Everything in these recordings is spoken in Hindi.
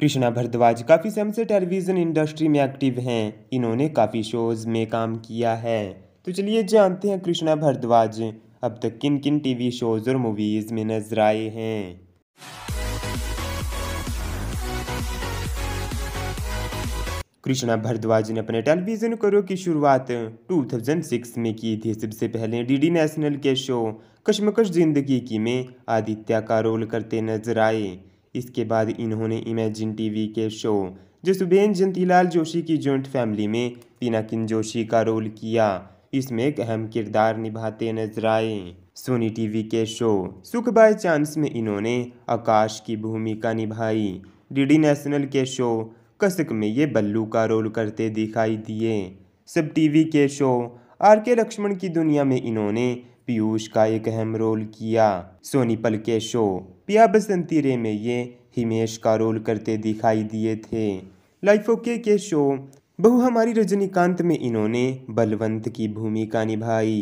कृष्णा भरद्वाज काफ़ी समय से टेलीविज़न इंडस्ट्री में एक्टिव हैं इन्होंने काफ़ी शोज़ में काम किया है तो चलिए जानते हैं कृष्णा भारद्वाज अब तक किन किन टीवी शोज़ और मूवीज़ में नजर आए हैं कृष्णा भारद्वाज ने अपने टेलीविजन करियर की शुरुआत 2006 में की थी सबसे पहले डीडी नेशनल के शो कश्मकश जिंदगी की में आदित्य का रोल करते नजर आए इसके बाद इन्होंने इमेजिन टीवी के show Jasuben Jantilal Joshi Ki joint family में पिनाकिन जोशी का रोल किया इसमें एक अहम किरदार निभाते नजर आए सोनी टीवी के शो सुख बाय चांस में इन्होंने आकाश की भूमिका निभाई डीडी नेशनल के शो कसक में ये बल्लू का रोल करते दिखाई दिए सब टीवी के शो आर के लक्ष्मण की दुनिया में इन्होंने पीयूष का एक अहम रोल किया सोनीपल के शो पिया बसंती रे में ये हिमेश का रोल करते दिखाई दिए थे लाइफ ओके के शो बहु हमारी रजनीकांत में इन्होंने बलवंत की भूमिका निभाई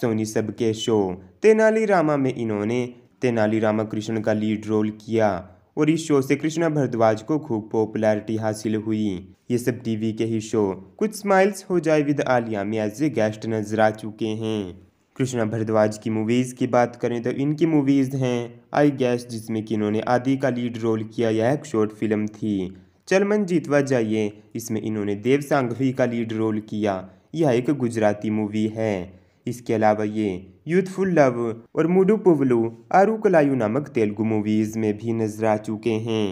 सोनी सब के शो तेनाली रामा में इन्होंने तेनाली कृष्ण का लीड रोल किया और इस शो से कृष्णा भारद्वाज को खूब पॉपुलैरिटी हासिल हुई ये सब टीवी के ही शो कुछ स्माइल्स हो जाए विद आलिया में एज ए गेस्ट नजर आ चुके हैं कृष्णा भरद्वाज की मूवीज़ की बात करें तो इनकी मूवीज़ हैं आई गैस जिसमें कि इन्होंने आदि का लीड रोल किया यह एक शॉर्ट फिल्म थी चल मन जीतवा जाइए इसमें इन्होंने देव सांघवी का लीड रोल किया यह एक गुजराती मूवी है इसके अलावा ये यूथफुल लव और मुडू पुवलू आरू कलायू नामक तेलुगु मूवीज़ में भी नजर आ चुके हैं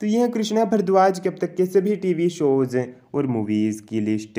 तो यह कृष्णा भरद्वाज के अब तक के सभी टीवी शोज़ और मूवीज़ की लिस्ट